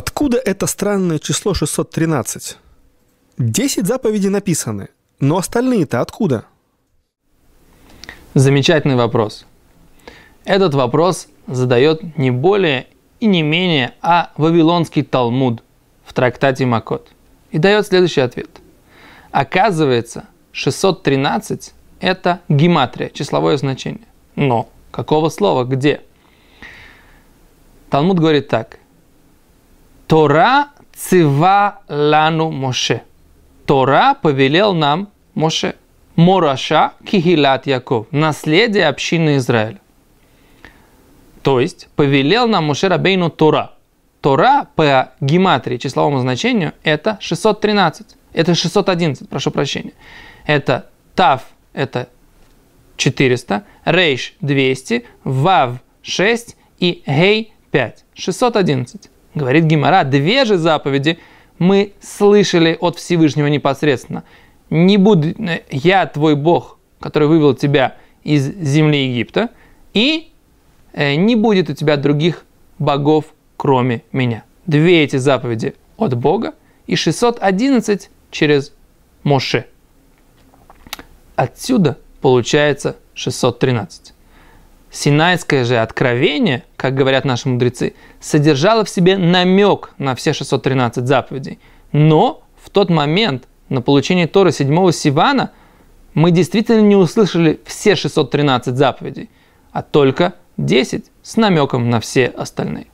Откуда это странное число 613? Десять заповедей написаны, но остальные-то откуда? Замечательный вопрос. Этот вопрос задает не более и не менее, а Вавилонский Талмуд в трактате Макот. И дает следующий ответ. Оказывается, 613 – это гематрия, числовое значение. Но какого слова, где? Талмуд говорит так. Тора цива лану Моше. Тора повелел нам Моше. Мораша кигилат Яков. Наследие общины Израиля. То есть повелел нам Моше Рабейну Тора. Тора по гематрии, числовому значению, это 613. Это 611, прошу прощения. Это Тав, это 400, Рейш 200, Вав 6 и Гей 5. 611. Говорит Гимара, две же заповеди мы слышали от Всевышнего непосредственно. Не буду я твой Бог, который вывел тебя из земли Египта, и э, не будет у тебя других богов, кроме меня. Две эти заповеди от Бога и 611 через Моше. Отсюда получается 613. Синайское же откровение, как говорят наши мудрецы, содержало в себе намек на все 613 заповедей. Но в тот момент на получение Торы 7 Сивана мы действительно не услышали все 613 заповедей, а только 10 с намеком на все остальные.